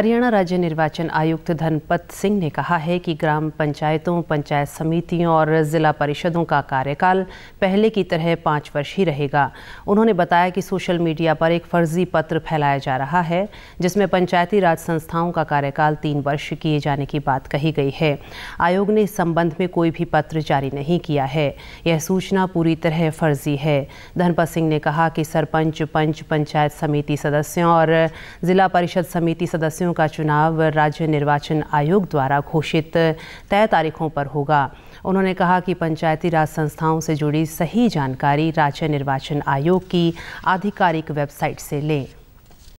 हरियाणा राज्य निर्वाचन आयुक्त धनपत सिंह ने कहा है कि ग्राम पंचायतों पंचायत समितियों और ज़िला परिषदों का कार्यकाल पहले की तरह पाँच वर्ष ही रहेगा उन्होंने बताया कि सोशल मीडिया पर एक फर्जी पत्र फैलाया जा रहा है जिसमें पंचायती राज संस्थाओं का कार्यकाल तीन वर्ष किए जाने की बात कही गई है आयोग ने इस संबंध में कोई भी पत्र जारी नहीं किया है यह सूचना पूरी तरह फर्जी है धनपत सिंह ने कहा कि सरपंच पंच पंचायत समिति सदस्यों और ज़िला परिषद समिति सदस्यों सदस्यों का चुनाव राज्य निर्वाचन आयोग द्वारा घोषित तय तारीखों पर होगा उन्होंने कहा कि पंचायती राज संस्थाओं से जुड़ी सही जानकारी राज्य निर्वाचन आयोग की आधिकारिक वेबसाइट से लें